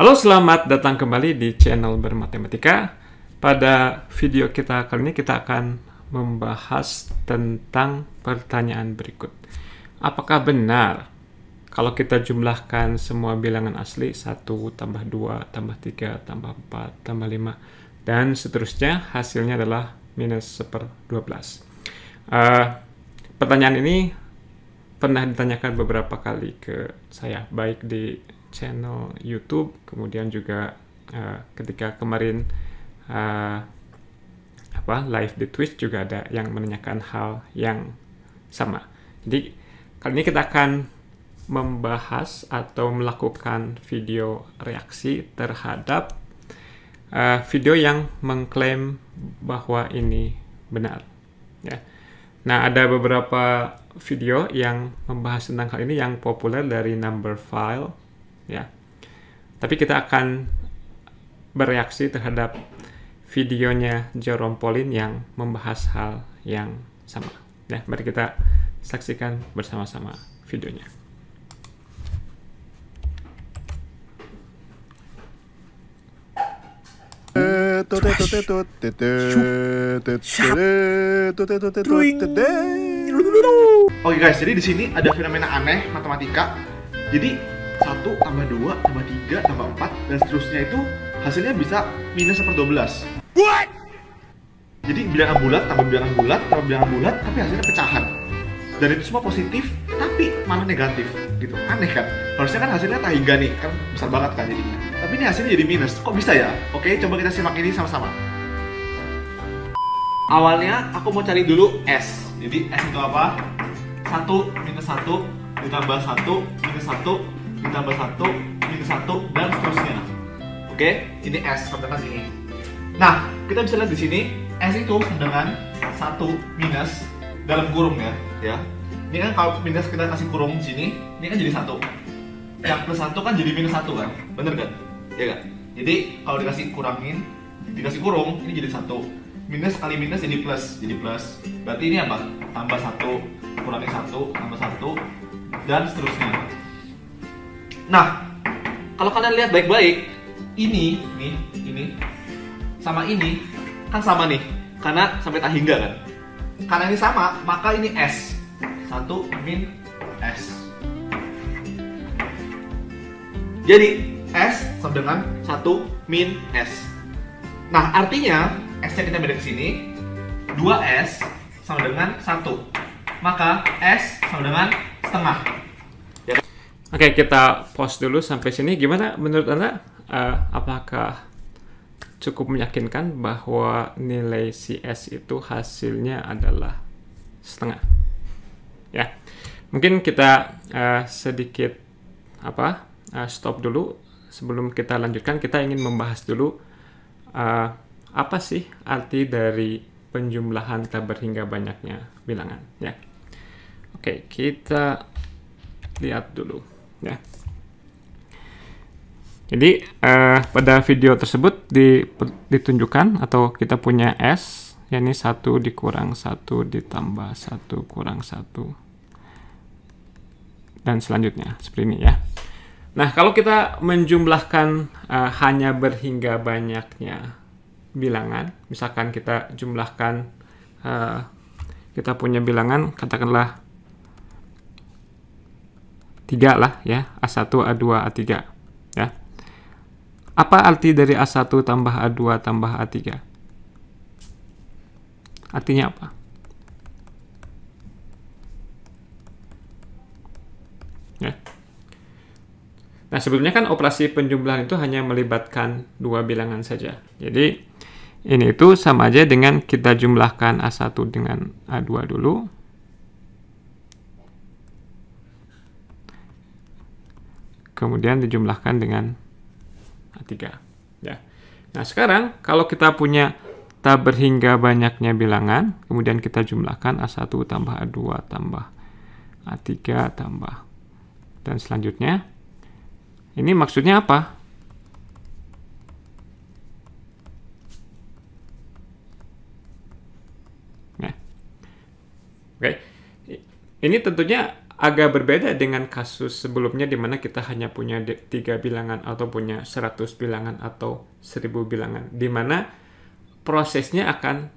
Halo, selamat datang kembali di channel Bermatematika. Pada video kita kali ini kita akan membahas tentang pertanyaan berikut. Apakah benar kalau kita jumlahkan semua bilangan asli 1 tambah 2 tambah 3 tambah 4 tambah 5 dan seterusnya hasilnya adalah minus 1 per 12. Uh, pertanyaan ini pernah ditanyakan beberapa kali ke saya baik di channel YouTube, kemudian juga uh, ketika kemarin uh, apa live di Twitch juga ada yang menanyakan hal yang sama. Jadi kali ini kita akan membahas atau melakukan video reaksi terhadap uh, video yang mengklaim bahwa ini benar. Ya. Nah, ada beberapa video yang membahas tentang hal ini yang populer dari number file ya. Tapi kita akan bereaksi terhadap videonya Jerome Pauline yang membahas hal yang sama. Nah, mari kita saksikan bersama-sama videonya. Oh guys, jadi di sini ada fenomena aneh matematika. Jadi satu tambah dua tambah tiga tambah empat dan seterusnya itu hasilnya bisa minus per 12 What? Jadi bilangan bulat tambah bilangan bulat tambah bilangan bulat tapi hasilnya pecahan dan itu semua positif tapi malah negatif gitu aneh kan harusnya kan hasilnya tahiga nih kan besar banget kan jadinya tapi ini hasilnya jadi minus kok bisa ya oke coba kita simak ini sama-sama awalnya aku mau cari dulu S jadi S itu apa? 1 minus 1 ditambah 1 minus 1 ditambah satu minus satu dan seterusnya oke okay? ini s sama dengan ini nah kita bisa lihat di sini s itu sama dengan satu minus dalam kurung ya ya ini kan kalau minus kita kasih kurung di sini ini kan jadi satu yang plus satu kan jadi minus satu kan bener kan Iya kan jadi kalau dikasih kurangin dikasih kurung ini jadi satu minus kali minus jadi plus jadi plus berarti ini apa tambah satu kurangi satu tambah satu dan seterusnya Nah, kalau kalian lihat baik-baik, ini, ini, ini, sama ini, kan sama nih, karena sampai tak hingga kan. Karena ini sama, maka ini S. Satu min S. Jadi, S sama dengan satu min S. Nah, artinya S-nya kita beda ke sini. 2S sama dengan 1. Maka S sama dengan setengah. Oke, okay, kita pause dulu sampai sini. Gimana menurut Anda? Uh, apakah cukup meyakinkan bahwa nilai CS itu hasilnya adalah setengah? Ya, mungkin kita uh, sedikit apa uh, stop dulu sebelum kita lanjutkan. Kita ingin membahas dulu uh, apa sih arti dari penjumlahan tak berhingga banyaknya bilangan. Ya, oke okay, kita lihat dulu ya. Jadi eh, pada video tersebut di, ditunjukkan atau kita punya S yakni satu dikurang satu ditambah satu kurang satu dan selanjutnya seperti ini ya. Nah kalau kita menjumlahkan eh, hanya berhingga banyaknya bilangan misalkan kita jumlahkan eh, kita punya bilangan katakanlah tiga lah ya A1 A2 A3 ya apa arti dari A1 tambah A2 tambah A3 artinya apa ya Nah, sebelumnya kan operasi penjumlahan itu hanya melibatkan dua bilangan saja. Jadi, ini itu sama aja dengan kita jumlahkan A1 dengan A2 dulu, kemudian dijumlahkan dengan A3. Ya. Nah, sekarang kalau kita punya taber berhingga banyaknya bilangan, kemudian kita jumlahkan A1 tambah A2 tambah A3 tambah. Dan selanjutnya, ini maksudnya apa? Ya. Oke, ini tentunya agak berbeda dengan kasus sebelumnya di mana kita hanya punya tiga bilangan atau punya 100 bilangan atau 1000 bilangan di mana prosesnya akan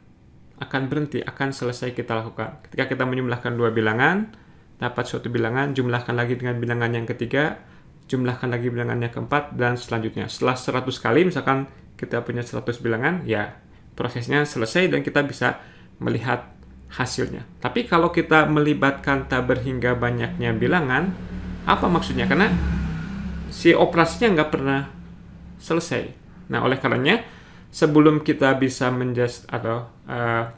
akan berhenti akan selesai kita lakukan ketika kita menjumlahkan dua bilangan dapat suatu bilangan jumlahkan lagi dengan bilangan yang ketiga jumlahkan lagi bilangan yang keempat dan selanjutnya setelah 100 kali misalkan kita punya 100 bilangan ya prosesnya selesai dan kita bisa melihat hasilnya. Tapi kalau kita melibatkan tak hingga banyaknya bilangan, apa maksudnya? Karena si operasinya nggak pernah selesai. Nah, oleh karenanya sebelum kita bisa menjust atau uh,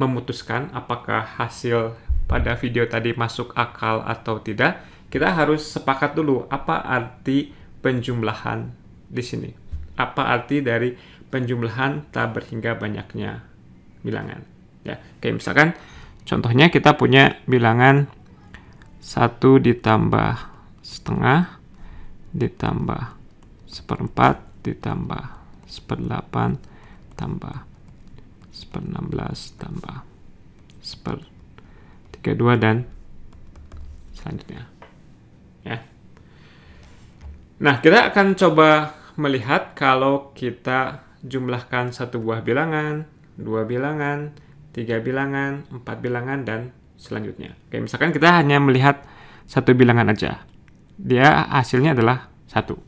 memutuskan apakah hasil pada video tadi masuk akal atau tidak, kita harus sepakat dulu apa arti penjumlahan di sini. Apa arti dari penjumlahan tak berhingga banyaknya bilangan ya. Oke, misalkan contohnya kita punya bilangan satu ditambah setengah ditambah seperempat ditambah seperdelapan tambah seperenam belas tambah seper tiga dua dan selanjutnya ya nah kita akan coba melihat kalau kita jumlahkan satu buah bilangan dua bilangan tiga bilangan, empat bilangan, dan selanjutnya. Oke, misalkan kita hanya melihat satu bilangan aja. Dia hasilnya adalah satu.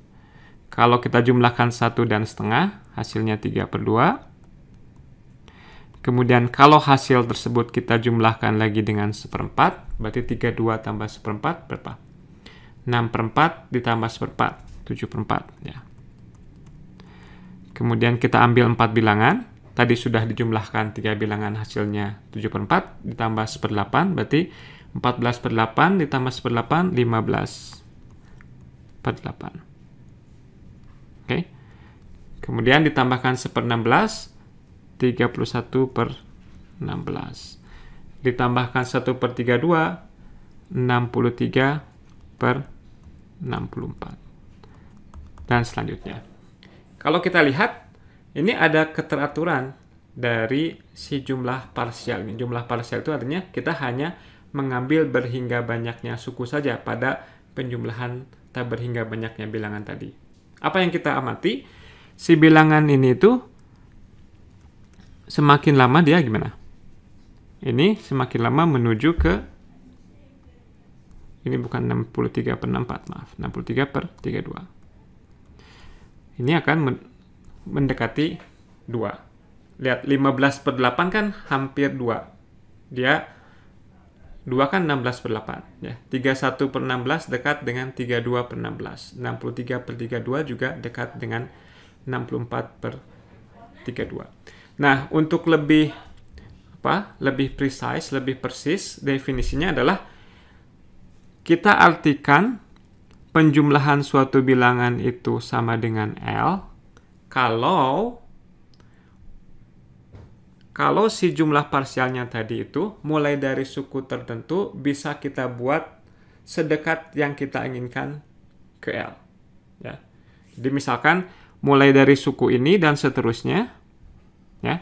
Kalau kita jumlahkan satu dan setengah, hasilnya tiga per dua. Kemudian kalau hasil tersebut kita jumlahkan lagi dengan seperempat, berarti 32 tambah seperempat berapa? 6 per 4 ditambah seperempat, 7 per 4. Ya. Kemudian kita ambil 4 bilangan, Tadi sudah dijumlahkan tiga bilangan hasilnya 7 per 4 ditambah 1 per 8 berarti 14 per 8 ditambah 1 per 8 15 per 8. Oke. Okay. Kemudian ditambahkan 1 per 16 31 per 16. Ditambahkan 1 per 32 63 per 64. Dan selanjutnya. Kalau kita lihat ini ada keteraturan dari si jumlah parsial. Jumlah parsial itu artinya kita hanya mengambil berhingga banyaknya suku saja pada penjumlahan tak berhingga banyaknya bilangan tadi. Apa yang kita amati? Si bilangan ini itu semakin lama dia gimana? Ini semakin lama menuju ke ini bukan 63 per 64, maaf. 63 per 32. Ini akan mendekati 2. Lihat 15 per 8 kan hampir 2. Dia 2 kan 16 per 8. Ya. 31 per 16 dekat dengan 32 per 16. 63 per 32 juga dekat dengan 64 per 32. Nah, untuk lebih apa? Lebih precise, lebih persis definisinya adalah kita artikan penjumlahan suatu bilangan itu sama dengan L kalau kalau si jumlah parsialnya tadi itu mulai dari suku tertentu bisa kita buat sedekat yang kita inginkan ke L. Ya. Jadi misalkan mulai dari suku ini dan seterusnya ya.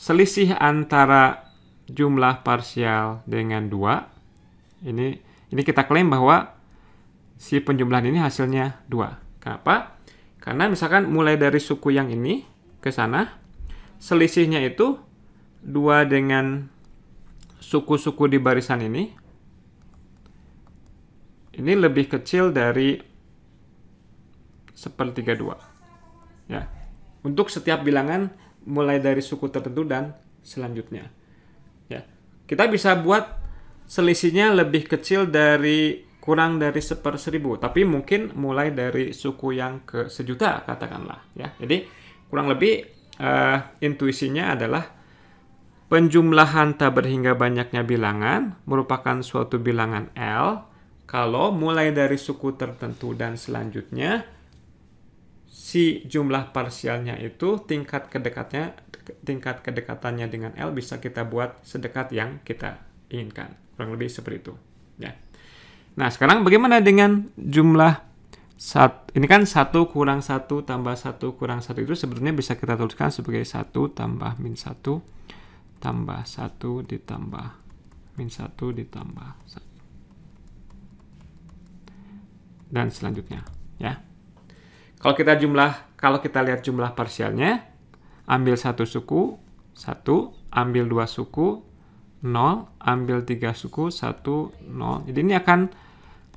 Selisih antara jumlah parsial dengan dua ini ini kita klaim bahwa si penjumlahan ini hasilnya dua. Kenapa? Karena misalkan mulai dari suku yang ini ke sana, selisihnya itu dua dengan suku-suku di barisan ini. Ini lebih kecil dari sepertiga dua. Ya. Untuk setiap bilangan mulai dari suku tertentu dan selanjutnya. Ya. Kita bisa buat selisihnya lebih kecil dari kurang dari seper seribu tapi mungkin mulai dari suku yang ke sejuta katakanlah ya jadi kurang lebih uh, intuisinya adalah penjumlahan tak berhingga banyaknya bilangan merupakan suatu bilangan L kalau mulai dari suku tertentu dan selanjutnya si jumlah parsialnya itu tingkat kedekatnya tingkat kedekatannya dengan L bisa kita buat sedekat yang kita inginkan kurang lebih seperti itu ya Nah, sekarang bagaimana dengan jumlah sat, ini kan satu kurang satu tambah satu kurang satu itu sebenarnya bisa kita tuliskan sebagai satu tambah min satu tambah satu ditambah min satu ditambah 1. Dan selanjutnya, ya. Kalau kita jumlah, kalau kita lihat jumlah parsialnya, ambil satu suku, satu ambil dua suku, nol ambil tiga suku, satu nol Jadi ini akan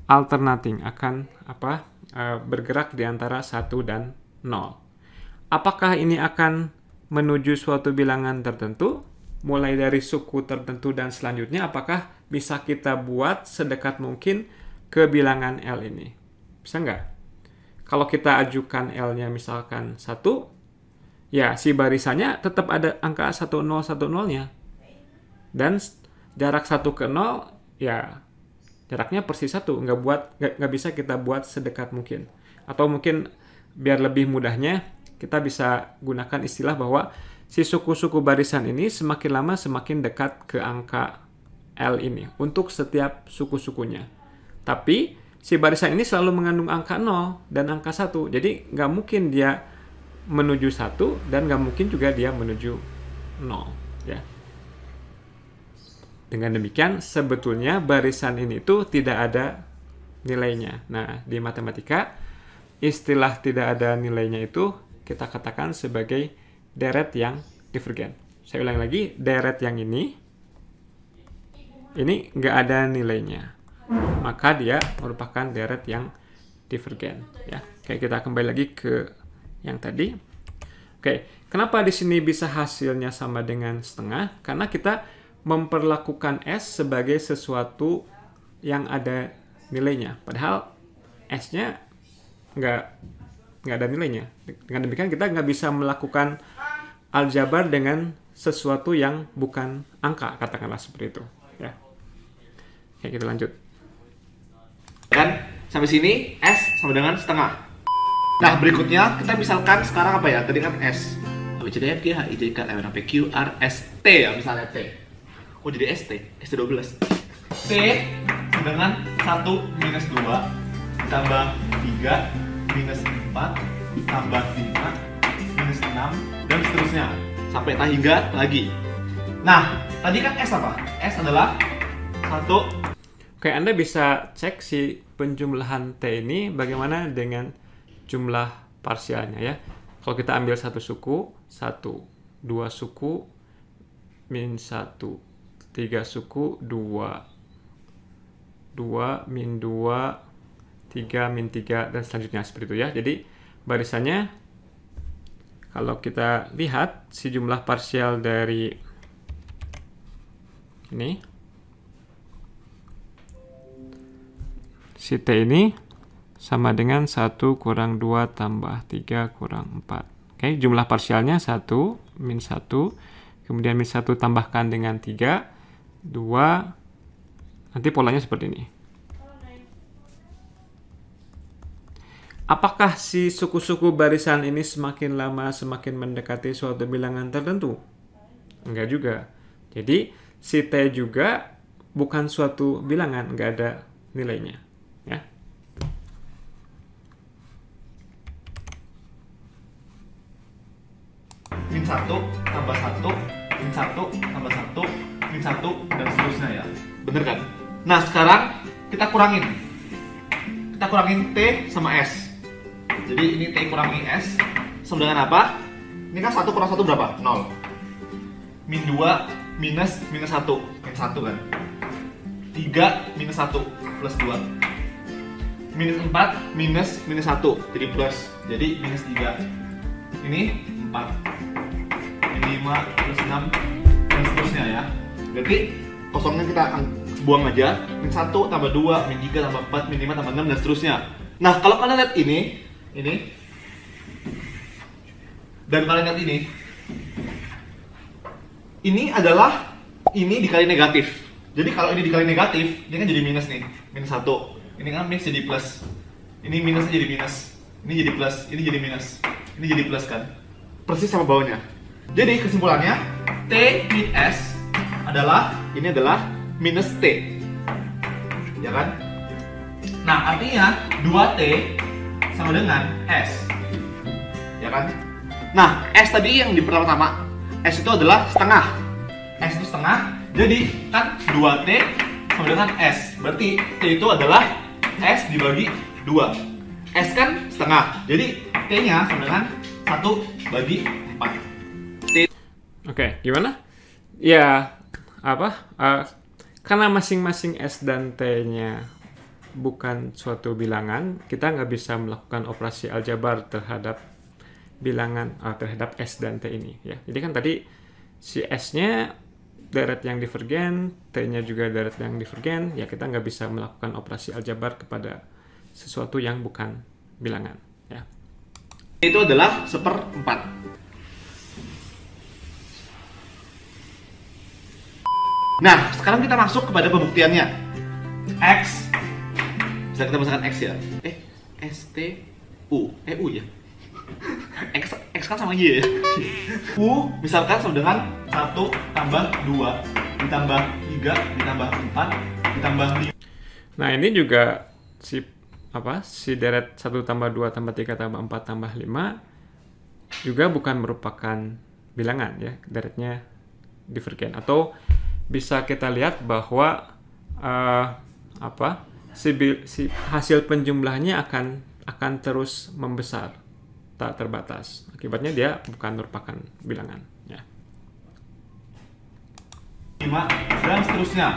alternating akan apa uh, bergerak di antara 1 dan 0. Apakah ini akan menuju suatu bilangan tertentu mulai dari suku tertentu dan selanjutnya apakah bisa kita buat sedekat mungkin ke bilangan L ini? Bisa nggak? Kalau kita ajukan L-nya misalkan 1, ya si barisannya tetap ada angka 1010-nya. Dan jarak 1 ke 0, ya jaraknya persis satu nggak buat nggak bisa kita buat sedekat mungkin atau mungkin biar lebih mudahnya kita bisa gunakan istilah bahwa si suku-suku barisan ini semakin lama semakin dekat ke angka L ini untuk setiap suku-sukunya tapi si barisan ini selalu mengandung angka 0 dan angka 1 jadi nggak mungkin dia menuju satu dan nggak mungkin juga dia menuju 0 ya dengan demikian, sebetulnya barisan ini itu tidak ada nilainya. Nah, di matematika, istilah tidak ada nilainya itu kita katakan sebagai deret yang divergen. Saya ulang lagi, deret yang ini, ini nggak ada nilainya. Maka dia merupakan deret yang divergen. Ya, Oke, kita kembali lagi ke yang tadi. Oke, kenapa di sini bisa hasilnya sama dengan setengah? Karena kita memperlakukan S sebagai sesuatu yang ada nilainya. Padahal S-nya nggak nggak ada nilainya. Dengan demikian kita nggak bisa melakukan aljabar dengan sesuatu yang bukan angka, katakanlah seperti itu. Ya. Oke, kita lanjut. Dan sampai sini S sama dengan setengah. Nah, berikutnya kita misalkan sekarang apa ya? Tadi kan S. A, B, C, D, F, G, H, I, J, K, L, M, N, P, Q, R, S, T ya misalnya T. Oh jadi ST, ST 12 T dengan 1 minus 2 tambah 3 minus 4 tambah 5 minus 6 dan seterusnya sampai tak hingga lagi Nah, tadi kan S apa? S adalah 1 Oke, Anda bisa cek si penjumlahan T ini bagaimana dengan jumlah parsialnya ya kalau kita ambil satu suku, satu, dua suku, min satu, 3 suku 2 2 min 2 3 min 3 dan selanjutnya seperti itu ya jadi barisannya kalau kita lihat si jumlah parsial dari ini si T ini sama dengan 1 kurang 2 tambah 3 kurang 4 oke jumlah parsialnya 1 min 1 kemudian min 1 tambahkan dengan 3 2 nanti polanya seperti ini Apakah si suku-suku barisan ini semakin lama semakin mendekati suatu bilangan tertentu? Enggak juga. Jadi si T juga bukan suatu bilangan, enggak ada nilainya. Ya. Min 1 tambah 1, min 1 tambah 1, makin satu dan seterusnya ya bener kan nah sekarang kita kurangin kita kurangin T sama S jadi ini T kurangi S sama dengan apa? ini kan 1 kurang 1 berapa? 0 min 2 minus minus 1 kan? minus 1 kan 3 minus 1 plus 2 minus 4 minus minus 1 jadi plus jadi minus 3 ini 4 ini 5 plus 6 dan seterusnya ya jadi kosongnya kita akan buang aja, min 1 tambah 2, min 3 tambah 4, min 5 tambah 6 dan seterusnya. Nah, kalau kalian lihat ini, ini dan kalian lihat ini. Ini adalah ini dikali negatif. Jadi kalau ini dikali negatif, ini kan jadi minus nih, minus 1. Ini kan minus jadi plus. Ini minus jadi minus. Ini jadi plus, ini jadi minus. Ini jadi plus kan. Persis sama bawahnya. Jadi kesimpulannya T min S adalah ini adalah minus T. Ya kan? Nah, artinya 2T sama dengan S. Ya kan? Nah, S tadi yang di pertama S itu adalah setengah. S itu setengah. Jadi kan 2T sama dengan S. Berarti T itu adalah S dibagi 2. S kan setengah. Jadi T-nya sama dengan satu bagi empat T. Oke, okay, gimana? Ya, apa uh, karena masing-masing S dan T-nya bukan suatu bilangan, kita nggak bisa melakukan operasi aljabar terhadap bilangan uh, terhadap S dan T ini ya. Jadi kan tadi si S-nya deret yang divergen, T-nya juga deret yang divergen, ya kita nggak bisa melakukan operasi aljabar kepada sesuatu yang bukan bilangan ya. Itu adalah seperempat. Nah, sekarang kita masuk kepada pembuktiannya. X bisa kita misalkan X ya. Eh, S T U. Eh U ya. X, X kan sama Y ya. U misalkan sama dengan 1 tambah 2 ditambah 3 ditambah 4 ditambah 5. Nah, ini juga si apa si deret 1 tambah 2 tambah 3 tambah 4 tambah 5 juga bukan merupakan bilangan ya deretnya divergen atau bisa kita lihat bahwa uh, apa si, si hasil penjumlahannya akan akan terus membesar tak terbatas. Akibatnya dia bukan merupakan bilangan. Ya. lima dan seterusnya.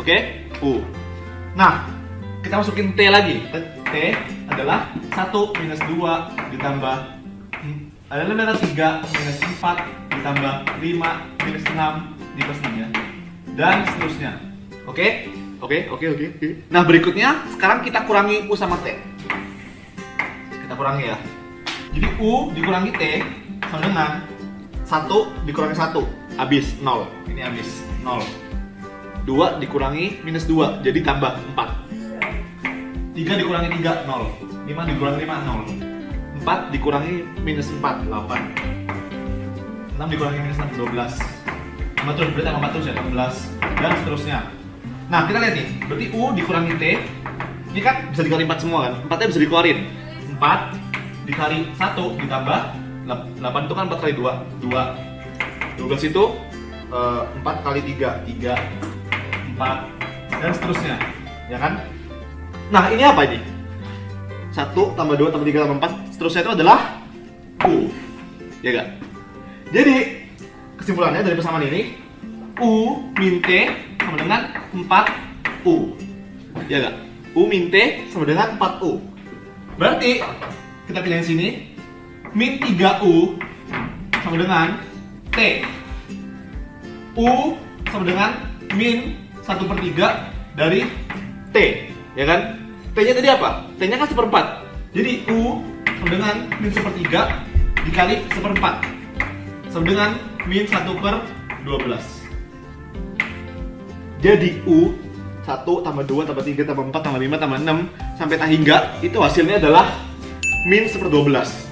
Oke, okay? U. Nah, kita masukin T lagi. T adalah satu minus dua ditambah adalah 3 minus 4 ditambah 5 minus 6 dikasih ya dan seterusnya. Oke? Oke, oke, oke. Nah, berikutnya sekarang kita kurangi U sama T. Kita kurangi ya. Jadi U dikurangi T sama dengan 1 dikurangi 1, habis 0. Ini habis 0. 2 dikurangi minus 2, jadi tambah 4. 3 dikurangi 3, 0. 5 dikurangi 5, 0. 4 dikurangi minus 4, 8. 6 dikurangi minus 6, 12 betul berarti tanggal 4 terus ya 16 dan seterusnya nah kita lihat nih berarti U dikurangi T ini kan bisa dikali 4 semua kan 4 nya bisa dikeluarin 4 dikali 1 ditambah 8 itu kan 4 kali 2 2 12 itu uh, eh, 4 kali 3 3 4 dan seterusnya ya kan nah ini apa ini 1 tambah 2 tambah 3 tambah 4 seterusnya itu adalah U ya gak? jadi kesimpulannya dari persamaan ini U min T sama dengan 4U Iya gak? U min T sama dengan 4U berarti kita pilih yang sini min 3U sama dengan T U sama dengan min 1 per 3 dari T ya kan? T nya tadi apa? T nya kan seperempat jadi U sama dengan min 3 dikali seperempat sama dengan min 1 per 12 Jadi U 1 tambah 2 tambah 3 tambah 4 tambah 5 tambah 6 sampai tak hingga itu hasilnya adalah min 1 per 12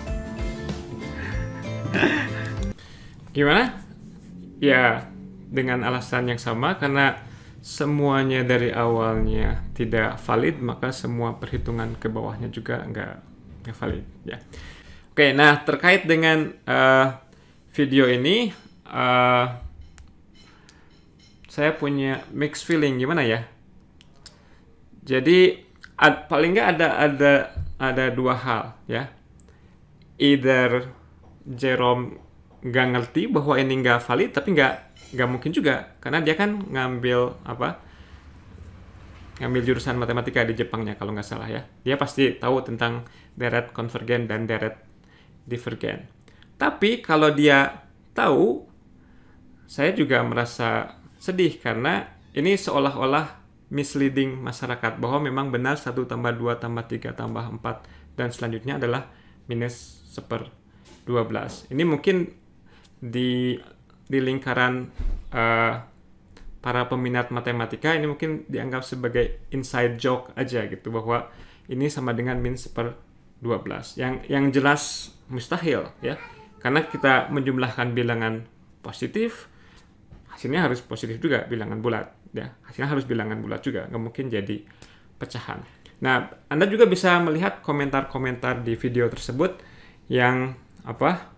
Gimana? Ya dengan alasan yang sama karena semuanya dari awalnya tidak valid maka semua perhitungan ke bawahnya juga nggak nggak valid ya oke nah terkait dengan uh, video ini Eh, saya punya mixed feeling gimana ya? Jadi ad, paling nggak ada ada ada dua hal ya. Either Jerome nggak ngerti bahwa ini nggak valid, tapi nggak nggak mungkin juga karena dia kan ngambil apa? ngambil jurusan matematika di Jepangnya kalau nggak salah ya. Dia pasti tahu tentang deret konvergen dan deret divergen. Tapi kalau dia tahu saya juga merasa sedih karena ini seolah-olah misleading masyarakat bahwa memang benar satu tambah dua tambah tiga tambah empat dan selanjutnya adalah minus seper 12. Ini mungkin di, di lingkaran uh, para peminat matematika ini mungkin dianggap sebagai inside joke aja gitu bahwa ini sama dengan min seper 12 yang yang jelas mustahil ya karena kita menjumlahkan bilangan positif hasilnya harus positif juga bilangan bulat ya hasilnya harus bilangan bulat juga nggak mungkin jadi pecahan nah anda juga bisa melihat komentar-komentar di video tersebut yang apa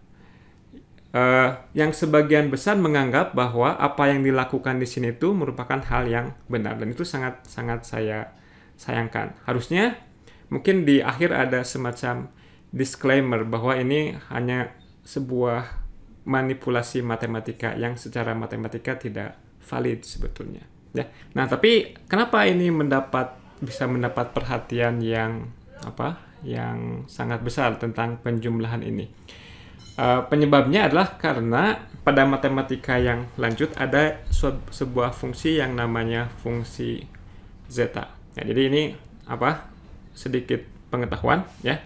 uh, yang sebagian besar menganggap bahwa apa yang dilakukan di sini itu merupakan hal yang benar dan itu sangat sangat saya sayangkan harusnya mungkin di akhir ada semacam disclaimer bahwa ini hanya sebuah manipulasi matematika yang secara matematika tidak valid sebetulnya. Ya. Nah, tapi kenapa ini mendapat bisa mendapat perhatian yang apa? Yang sangat besar tentang penjumlahan ini. e, penyebabnya adalah karena pada matematika yang lanjut ada sebuah fungsi yang namanya fungsi zeta. Ya, jadi ini apa? Sedikit pengetahuan ya.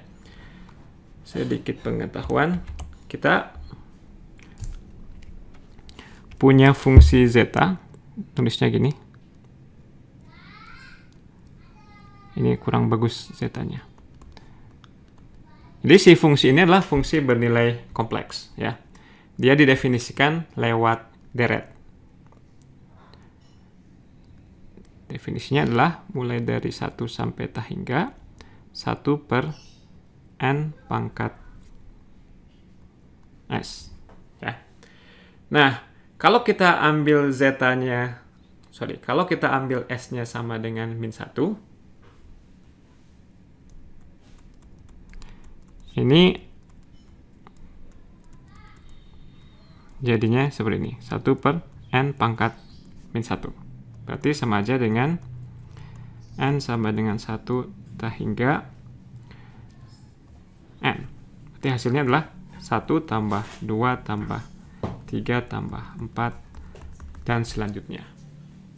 Sedikit pengetahuan kita punya fungsi zeta tulisnya gini ini kurang bagus zetanya jadi si fungsi ini adalah fungsi bernilai kompleks ya dia didefinisikan lewat deret definisinya adalah mulai dari 1 sampai tak hingga 1 per n pangkat s ya nah kalau kita ambil z-nya, sorry, kalau kita ambil s-nya sama dengan min 1, ini jadinya seperti ini, 1 per n pangkat min 1. Berarti sama aja dengan n sama dengan 1 tak hingga n. Berarti hasilnya adalah 1 tambah 2 tambah 3 tambah 4 dan selanjutnya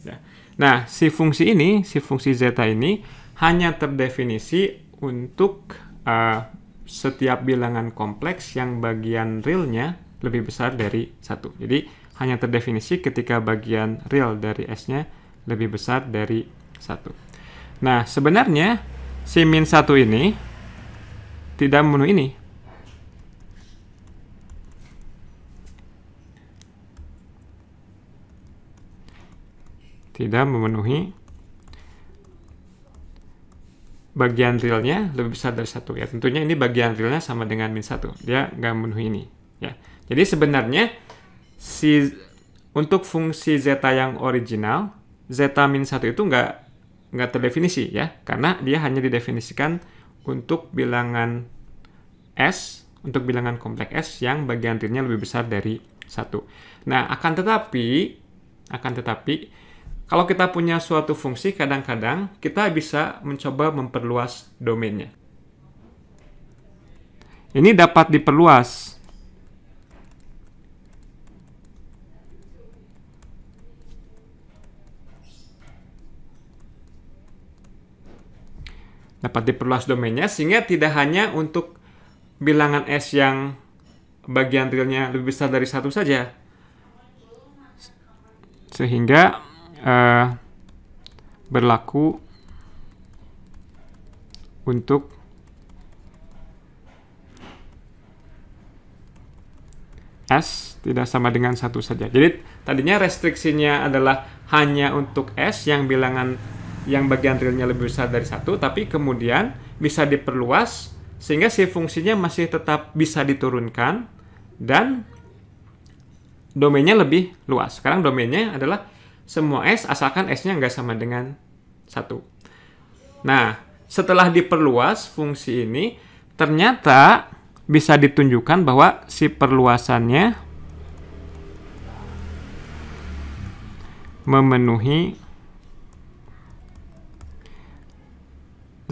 ya. nah si fungsi ini si fungsi zeta ini hanya terdefinisi untuk uh, setiap bilangan kompleks yang bagian realnya lebih besar dari satu jadi hanya terdefinisi ketika bagian real dari S-nya lebih besar dari satu. Nah, sebenarnya si min 1 ini tidak memenuhi ini tidak memenuhi bagian realnya lebih besar dari satu ya tentunya ini bagian realnya sama dengan min satu dia nggak memenuhi ini ya jadi sebenarnya si untuk fungsi zeta yang original zeta min satu itu nggak nggak terdefinisi ya karena dia hanya didefinisikan untuk bilangan s untuk bilangan kompleks s yang bagian realnya lebih besar dari satu nah akan tetapi akan tetapi kalau kita punya suatu fungsi, kadang-kadang kita bisa mencoba memperluas domainnya. Ini dapat diperluas. Dapat diperluas domainnya sehingga tidak hanya untuk bilangan S yang bagian realnya lebih besar dari satu saja. Sehingga uh, berlaku untuk S tidak sama dengan satu saja. Jadi tadinya restriksinya adalah hanya untuk S yang bilangan yang bagian realnya lebih besar dari satu, tapi kemudian bisa diperluas sehingga si fungsinya masih tetap bisa diturunkan dan domainnya lebih luas. Sekarang domainnya adalah semua S asalkan S-nya nggak sama dengan 1. Nah, setelah diperluas fungsi ini, ternyata bisa ditunjukkan bahwa si perluasannya memenuhi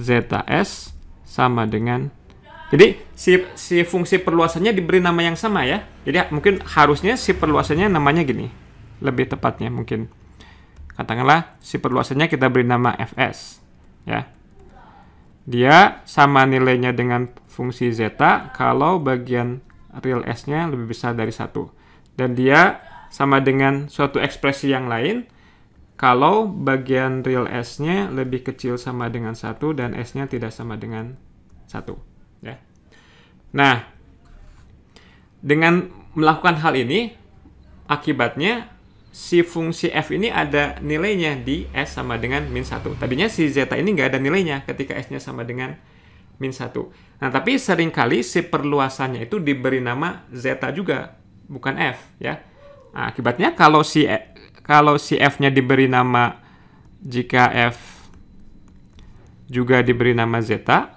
ZS sama dengan jadi si, si fungsi perluasannya diberi nama yang sama ya. Jadi mungkin harusnya si perluasannya namanya gini. Lebih tepatnya mungkin. Katakanlah si perluasannya kita beri nama fs, ya. Dia sama nilainya dengan fungsi zeta kalau bagian real s-nya lebih besar dari satu. Dan dia sama dengan suatu ekspresi yang lain kalau bagian real s-nya lebih kecil sama dengan satu dan s-nya tidak sama dengan satu, ya. Nah, dengan melakukan hal ini, akibatnya si fungsi f ini ada nilainya di s sama dengan min 1. Tadinya si zeta ini nggak ada nilainya ketika s-nya sama dengan min 1. Nah, tapi seringkali si perluasannya itu diberi nama zeta juga, bukan f, ya. Nah, akibatnya kalau si e, kalau si f-nya diberi nama jika f juga diberi nama zeta,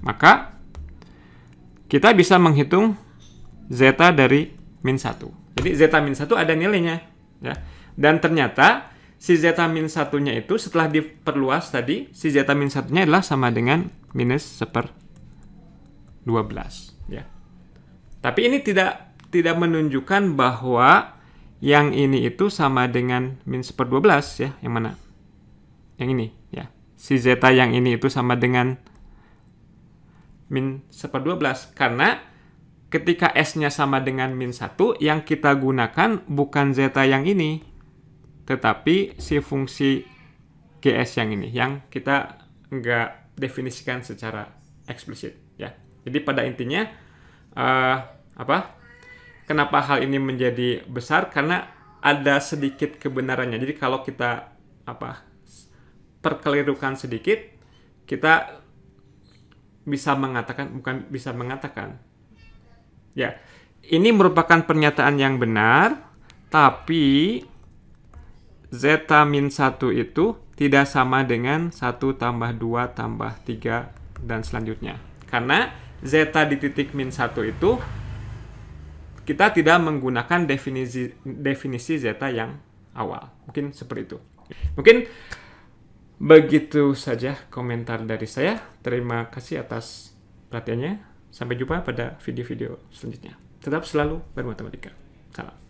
maka kita bisa menghitung zeta dari min 1. Jadi zeta min 1 ada nilainya. ya. Dan ternyata si zeta min 1 nya itu setelah diperluas tadi, si zeta min 1 nya adalah sama dengan minus seper 12. Ya. Tapi ini tidak tidak menunjukkan bahwa yang ini itu sama dengan min per 12 ya, yang mana? Yang ini ya. Si zeta yang ini itu sama dengan min 1 12 karena ketika S-nya sama dengan min 1 yang kita gunakan bukan zeta yang ini tetapi si fungsi GS yang ini yang kita nggak definisikan secara eksplisit ya jadi pada intinya uh, apa kenapa hal ini menjadi besar karena ada sedikit kebenarannya jadi kalau kita apa perkelirukan sedikit kita bisa mengatakan bukan bisa mengatakan. Ya. Ini merupakan pernyataan yang benar, tapi zeta min 1 itu tidak sama dengan 1 tambah 2 tambah 3 dan selanjutnya. Karena zeta di titik min 1 itu kita tidak menggunakan definisi definisi zeta yang awal. Mungkin seperti itu. Mungkin Begitu saja komentar dari saya. Terima kasih atas perhatiannya. Sampai jumpa pada video-video selanjutnya. Tetap selalu bermatematika. Salam.